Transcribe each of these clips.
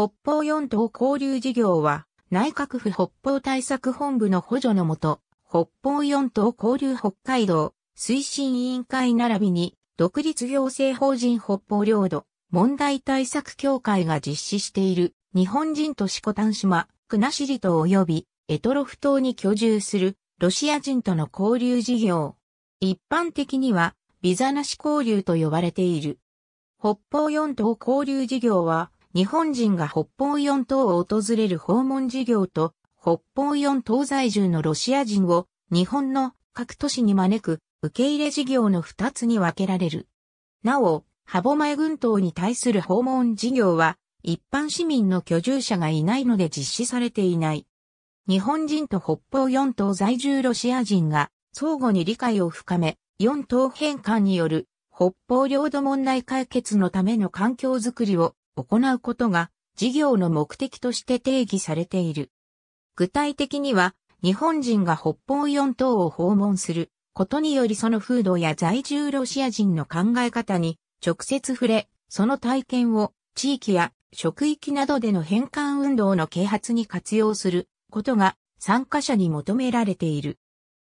北方四島交流事業は、内閣府北方対策本部の補助のもと、北方四島交流北海道推進委員会並びに、独立行政法人北方領土問題対策協会が実施している、日本人と四股丹島、国後島及び、エトロフ島に居住する、ロシア人との交流事業。一般的には、ビザなし交流と呼ばれている。北方四島交流事業は、日本人が北方四島を訪れる訪問事業と、北方四島在住のロシア人を日本の各都市に招く受け入れ事業の二つに分けられる。なお、歯舞群島に対する訪問事業は、一般市民の居住者がいないので実施されていない。日本人と北方四島在住ロシア人が相互に理解を深め、四島返還による北方領土問題解決のための環境づくりを行うことが事業の目的として定義されている。具体的には、日本人が北方四島を訪問することによりその風土や在住ロシア人の考え方に直接触れ、その体験を地域や職域などでの返還運動の啓発に活用することが参加者に求められている。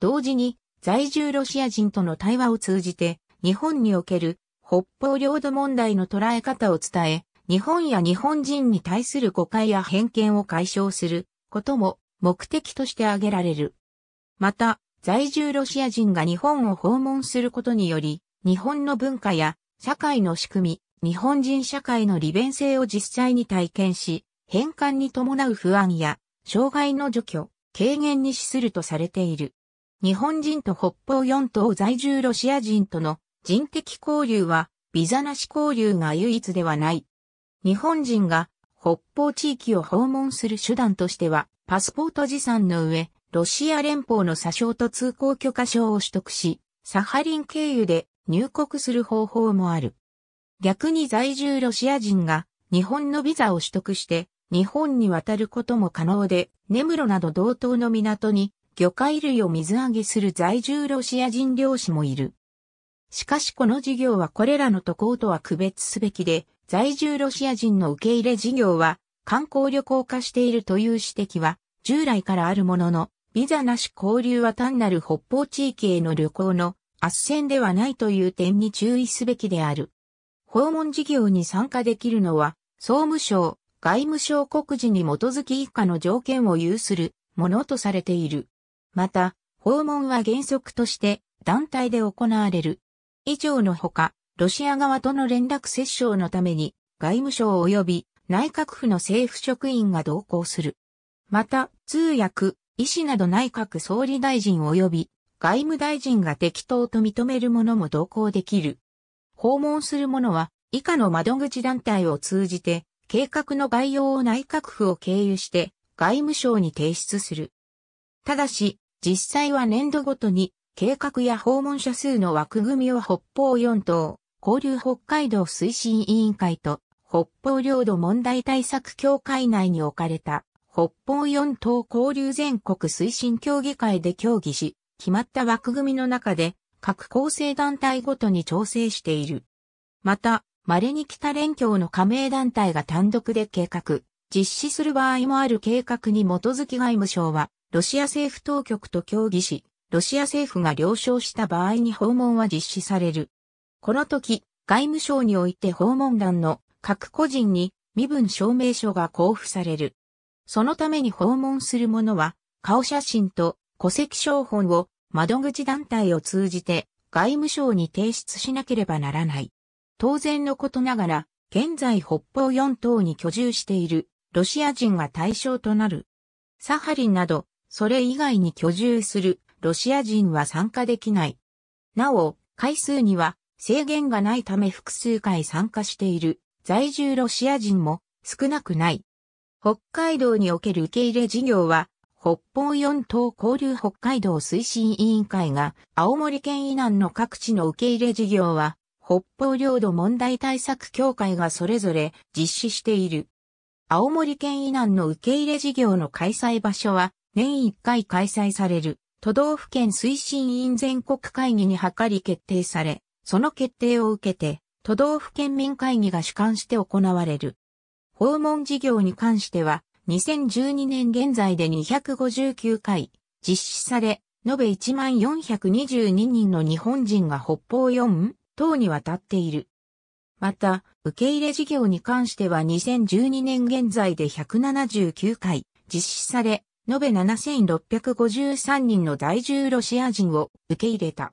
同時に在住ロシア人との対話を通じて日本における北方領土問題の捉え方を伝え、日本や日本人に対する誤解や偏見を解消することも目的として挙げられる。また、在住ロシア人が日本を訪問することにより、日本の文化や社会の仕組み、日本人社会の利便性を実際に体験し、返還に伴う不安や障害の除去、軽減に資するとされている。日本人と北方四島在住ロシア人との人的交流はビザなし交流が唯一ではない。日本人が北方地域を訪問する手段としては、パスポート持参の上、ロシア連邦の詐称と通行許可証を取得し、サハリン経由で入国する方法もある。逆に在住ロシア人が日本のビザを取得して日本に渡ることも可能で、根室など同等の港に魚介類を水揚げする在住ロシア人漁師もいる。しかしこの事業はこれらの渡航とは区別すべきで、在住ロシア人の受け入れ事業は観光旅行化しているという指摘は従来からあるものの、ビザなし交流は単なる北方地域への旅行の圧旋ではないという点に注意すべきである。訪問事業に参加できるのは、総務省、外務省告示に基づき以下の条件を有するものとされている。また、訪問は原則として団体で行われる。以上のほか、ロシア側との連絡折衝のために、外務省及び内閣府の政府職員が同行する。また、通訳、医師など内閣総理大臣及び外務大臣が適当と認める者も同行できる。訪問する者は以下の窓口団体を通じて計画の概要を内閣府を経由して外務省に提出する。ただし、実際は年度ごとに計画や訪問者数の枠組みを北方四島、交流北海道推進委員会と北方領土問題対策協会内に置かれた北方四島交流全国推進協議会で協議し、決まった枠組みの中で各構成団体ごとに調整している。また、稀に北連協の加盟団体が単独で計画、実施する場合もある計画に基づき外務省は、ロシア政府当局と協議し、ロシア政府が了承した場合に訪問は実施される。この時、外務省において訪問団の各個人に身分証明書が交付される。そのために訪問する者は、顔写真と戸籍証本を窓口団体を通じて外務省に提出しなければならない。当然のことながら、現在北方四島に居住しているロシア人が対象となる。サハリンなど、それ以外に居住するロシア人は参加できない。なお、回数には制限がないため複数回参加している在住ロシア人も少なくない。北海道における受け入れ事業は、北方四島交流北海道推進委員会が、青森県以南の各地の受け入れ事業は、北方領土問題対策協会がそれぞれ実施している。青森県以南の受け入れ事業の開催場所は、年1回開催される、都道府県推進委員全国会議に諮り決定され、その決定を受けて、都道府県民会議が主管して行われる。訪問事業に関しては、2012年現在で259回実施され、延べ1422人の日本人が北方4等にわたっている。また、受け入れ事業に関しては2012年現在で179回実施され、延べ7653人の在住ロシア人を受け入れた。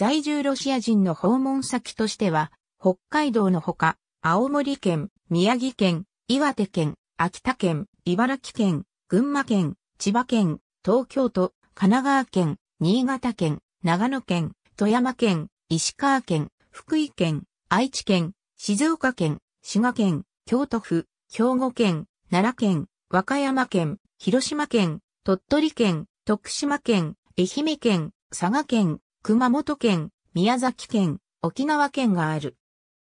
在住ロシア人の訪問先としては、北海道のほか、青森県、宮城県、岩手県、秋田県、茨城県、群馬県、千葉県、東京都、神奈川県、新潟県、長野県、富山県、石川県、福井県、愛知県、静岡県、滋賀県、京都府、兵庫県、奈良県、和歌山県、広島県、鳥取県、徳島県、愛媛県、佐賀県、熊本県、宮崎県、沖縄県がある。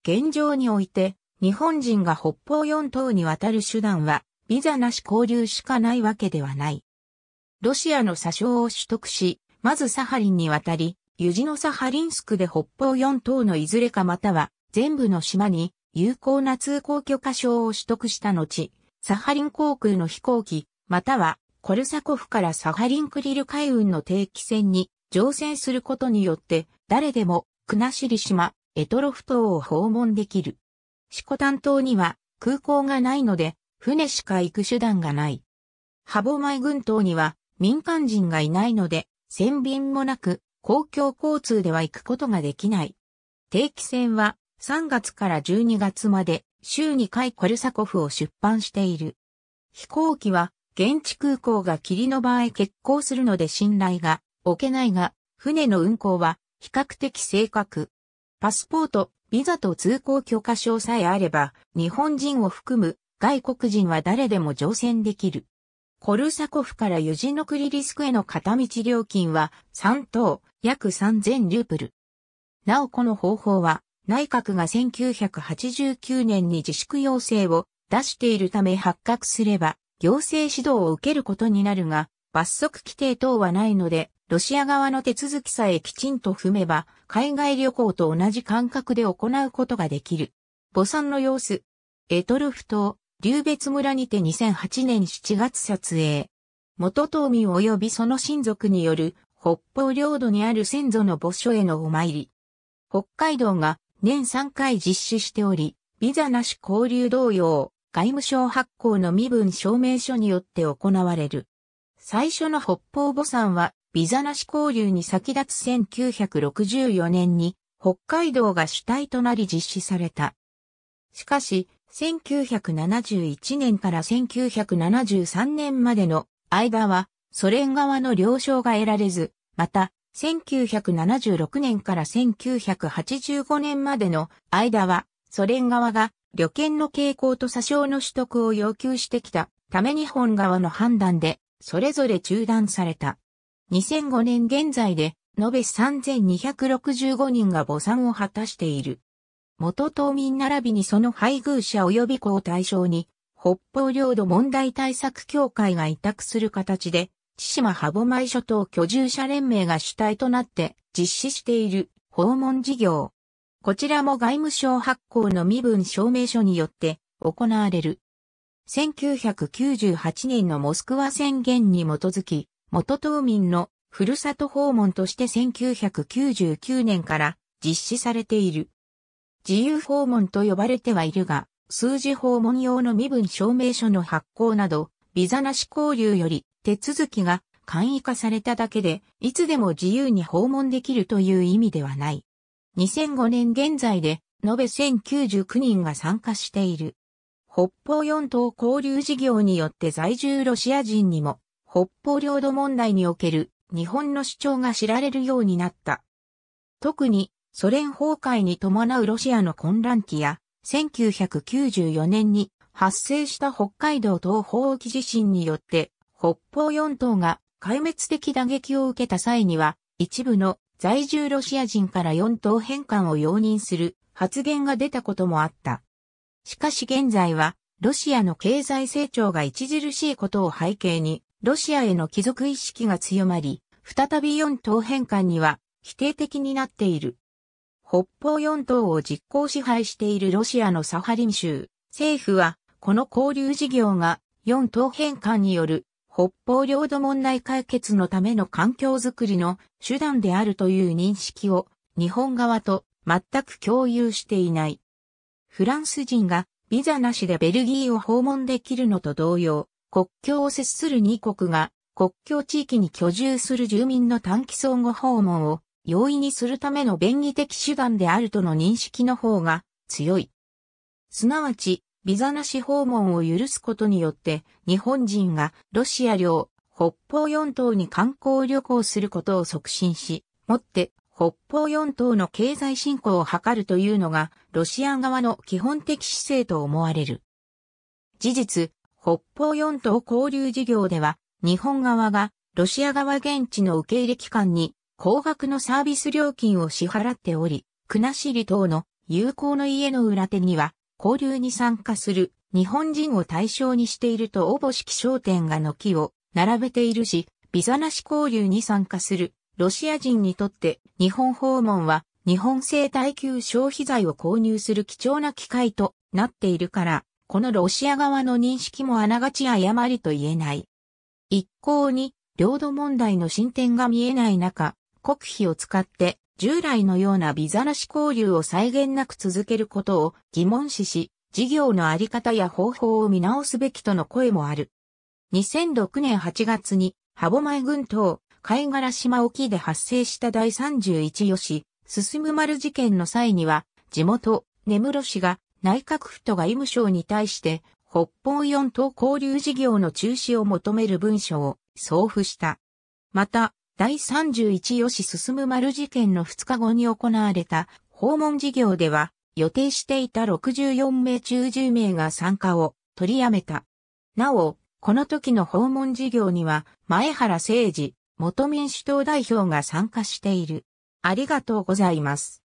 現状において、日本人が北方四島に渡る手段は、ビザなし交流しかないわけではない。ロシアの詐称を取得し、まずサハリンに渡り、ユジノサハリンスクで北方四島のいずれかまたは全部の島に有効な通行許可証を取得した後、サハリン航空の飛行機、またはコルサコフからサハリンクリル海運の定期船に乗船することによって、誰でも、国後島、エトロフ島を訪問できる。四股タ島には空港がないので、船しか行く手段がない。ハボマイ群島には民間人がいないので、船便もなく、公共交通では行くことができない。定期船は3月から12月まで週2回コルサコフを出版している。飛行機は現地空港が霧の場合欠航するので信頼が置けないが、船の運航は比較的正確。パスポート、ビザと通行許可証さえあれば、日本人を含む外国人は誰でも乗船できる。コルサコフからユジノクリリスクへの片道料金は3等約3000ループル。なおこの方法は内閣が1989年に自粛要請を出しているため発覚すれば行政指導を受けることになるが罰則規定等はないのでロシア側の手続きさえきちんと踏めば、海外旅行と同じ感覚で行うことができる。母産の様子。エトルフ島、流別村にて2008年7月撮影。元島民及びその親族による北方領土にある先祖の墓所へのお参り。北海道が年3回実施しており、ビザなし交流同様、外務省発行の身分証明書によって行われる。最初の北方墓産はビザなし交流に先立つ1964年に北海道が主体となり実施された。しかし、1971年から1973年までの間はソ連側の了承が得られず、また、1976年から1985年までの間は、ソ連側が旅券の傾向と詐称の取得を要求してきたため日本側の判断で、それぞれ中断された。2005年現在で、延べ3265人が母産を果たしている。元島民並びにその配偶者及び子を対象に、北方領土問題対策協会が委託する形で、千島歯舞諸島居住者連盟が主体となって実施している訪問事業。こちらも外務省発行の身分証明書によって行われる。1998年のモスクワ宣言に基づき、元島民のふるさと訪問として1999年から実施されている。自由訪問と呼ばれてはいるが、数字訪問用の身分証明書の発行など、ビザなし交流より手続きが簡易化されただけで、いつでも自由に訪問できるという意味ではない。2005年現在で、延べ1099人が参加している。北方四島交流事業によって在住ロシア人にも北方領土問題における日本の主張が知られるようになった。特にソ連崩壊に伴うロシアの混乱期や1994年に発生した北海道東方沖地震によって北方四島が壊滅的打撃を受けた際には一部の在住ロシア人から四島返還を容認する発言が出たこともあった。しかし現在はロシアの経済成長が著しいことを背景にロシアへの帰属意識が強まり、再び四島返還には否定的になっている。北方四島を実行支配しているロシアのサハリン州、政府は、この交流事業が四島返還による北方領土問題解決のための環境づくりの手段であるという認識を日本側と全く共有していない。フランス人がビザなしでベルギーを訪問できるのと同様、国境を接する2国が国境地域に居住する住民の短期相互訪問を容易にするための便宜的手段であるとの認識の方が強い。すなわち、ビザなし訪問を許すことによって、日本人がロシア領、北方四島に観光旅行することを促進し、もって北方四島の経済振興を図るというのが、ロシア側の基本的姿勢と思われる。事実、北方四島交流事業では、日本側がロシア側現地の受け入れ機関に高額のサービス料金を支払っており、国後島の友好の家の裏手には、交流に参加する日本人を対象にしていると応募式商店が軒を並べているし、ビザなし交流に参加するロシア人にとって日本訪問は日本製耐久消費財を購入する貴重な機会となっているから、このロシア側の認識もあながち誤りと言えない。一向に、領土問題の進展が見えない中、国費を使って従来のようなビザなし交流を際限なく続けることを疑問視し、事業のあり方や方法を見直すべきとの声もある。2006年8月に、歯舞群島、貝殻島沖で発生した第31吉、進む丸事件の際には、地元、根室市が内閣府と外務省に対して、北方四島交流事業の中止を求める文書を送付した。また、第31吉進丸事件の2日後に行われた訪問事業では、予定していた64名中10名が参加を取りやめた。なお、この時の訪問事業には、前原誠二、元民主党代表が参加している。ありがとうございます。